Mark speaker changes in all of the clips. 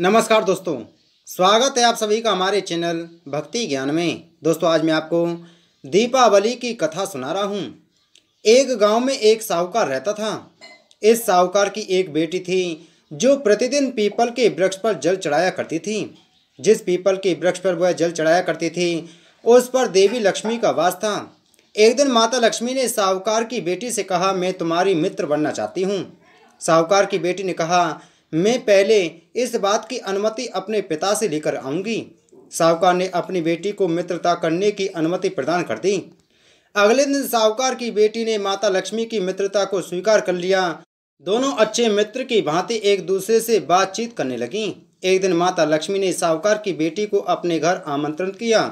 Speaker 1: नमस्कार दोस्तों स्वागत है आप सभी का हमारे चैनल भक्ति ज्ञान में दोस्तों आज मैं आपको दीपावली की कथा सुना रहा हूँ एक गांव में एक साहूकार रहता था इस साहूकार की एक बेटी थी जो प्रतिदिन पीपल के वृक्ष पर जल चढ़ाया करती थी जिस पीपल के वृक्ष पर वह जल चढ़ाया करती थी उस पर देवी लक्ष्मी का वास था एक दिन माता लक्ष्मी ने साहूकार की बेटी से कहा मैं तुम्हारी मित्र बनना चाहती हूँ साहूकार की बेटी ने कहा मैं पहले इस बात की अनुमति अपने पिता से लेकर आऊँगी साहूकार ने अपनी बेटी को मित्रता करने की अनुमति प्रदान कर दी अगले दिन साहूकार की बेटी ने माता लक्ष्मी की मित्रता को स्वीकार कर लिया दोनों अच्छे मित्र की भांति एक दूसरे से बातचीत करने लगीं एक दिन माता लक्ष्मी ने साहूकार की बेटी को अपने घर आमंत्रण किया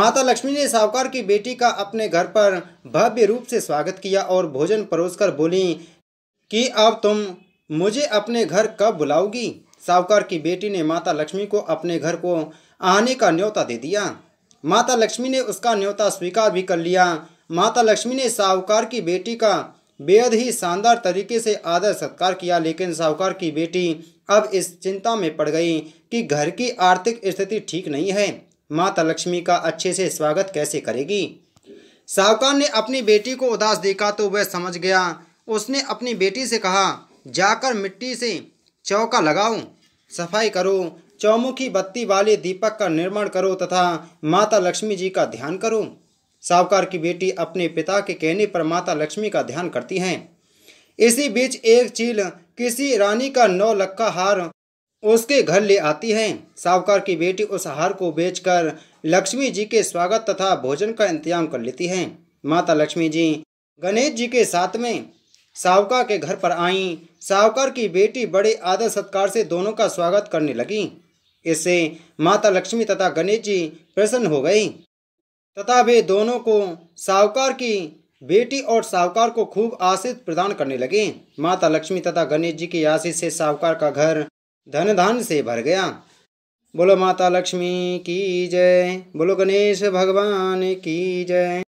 Speaker 1: माता लक्ष्मी ने साहूकार की बेटी का अपने घर पर भव्य रूप से स्वागत किया और भोजन परोसकर बोली कि अब तुम मुझे अपने घर कब बुलाओगी साहूकार की बेटी ने माता लक्ष्मी को अपने घर को आने का न्योता दे दिया माता लक्ष्मी ने उसका न्योता स्वीकार भी कर लिया माता लक्ष्मी ने साहूकार की बेटी का बेहद ही शानदार तरीके से आदर सत्कार किया लेकिन साहूकार की बेटी अब इस चिंता में पड़ गई कि घर की आर्थिक स्थिति ठीक नहीं है माता लक्ष्मी का अच्छे से स्वागत कैसे करेगी साहूकार ने अपनी बेटी को उदास देखा तो वह समझ गया उसने अपनी बेटी से कहा जाकर मिट्टी से चौका लगाओ सफाई करो चौमुखी बत्ती वाले दीपक का निर्माण करो तथा माता लक्ष्मी जी का ध्यान करो सावकार की बेटी अपने पिता के कहने पर माता लक्ष्मी का ध्यान करती हैं इसी बीच एक चील किसी रानी का नौ लक्का हार उसके घर ले आती है सावकार की बेटी उस हार को बेचकर लक्ष्मी जी के स्वागत तथा भोजन का इंतजाम कर लेती है माता लक्ष्मी जी गणेश जी के साथ में सावका के घर पर आईं सावकर की बेटी बड़े आदर सत्कार से दोनों का स्वागत करने लगी इससे माता लक्ष्मी तथा गणेश जी प्रसन्न हो गई तथा वे दोनों को सावकार की बेटी और सावकार को खूब आशीष प्रदान करने लगे माता लक्ष्मी तथा गणेश जी की आशीष से सावकार का घर धन धान से भर गया बोलो माता लक्ष्मी की जय बोलो गणेश भगवान की जय